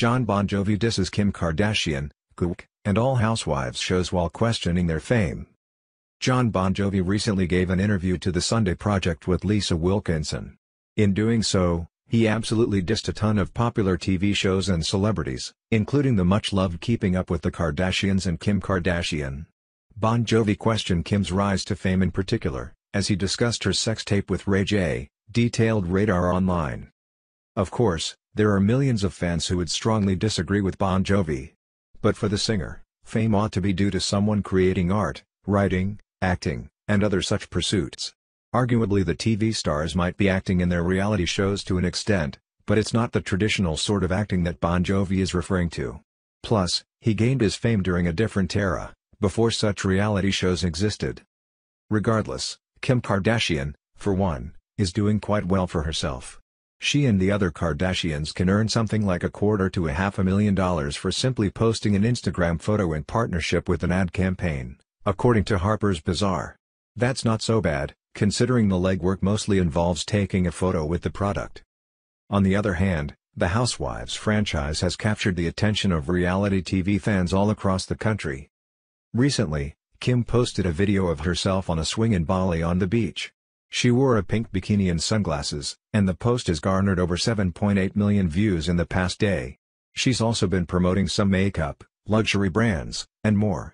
John Bon Jovi disses Kim Kardashian, Kook, and all housewives shows while questioning their fame. John Bon Jovi recently gave an interview to The Sunday Project with Lisa Wilkinson. In doing so, he absolutely dissed a ton of popular TV shows and celebrities, including the much-loved Keeping Up with the Kardashians and Kim Kardashian. Bon Jovi questioned Kim's rise to fame in particular, as he discussed her sex tape with Ray J, detailed Radar Online. Of course, there are millions of fans who would strongly disagree with Bon Jovi. But for the singer, fame ought to be due to someone creating art, writing, acting, and other such pursuits. Arguably the TV stars might be acting in their reality shows to an extent, but it's not the traditional sort of acting that Bon Jovi is referring to. Plus, he gained his fame during a different era, before such reality shows existed. Regardless, Kim Kardashian, for one, is doing quite well for herself. She and the other Kardashians can earn something like a quarter to a half a million dollars for simply posting an Instagram photo in partnership with an ad campaign, according to Harper's Bazaar. That's not so bad, considering the legwork mostly involves taking a photo with the product. On the other hand, the Housewives franchise has captured the attention of reality TV fans all across the country. Recently, Kim posted a video of herself on a swing in Bali on the beach. She wore a pink bikini and sunglasses, and the post has garnered over 7.8 million views in the past day. She's also been promoting some makeup, luxury brands, and more.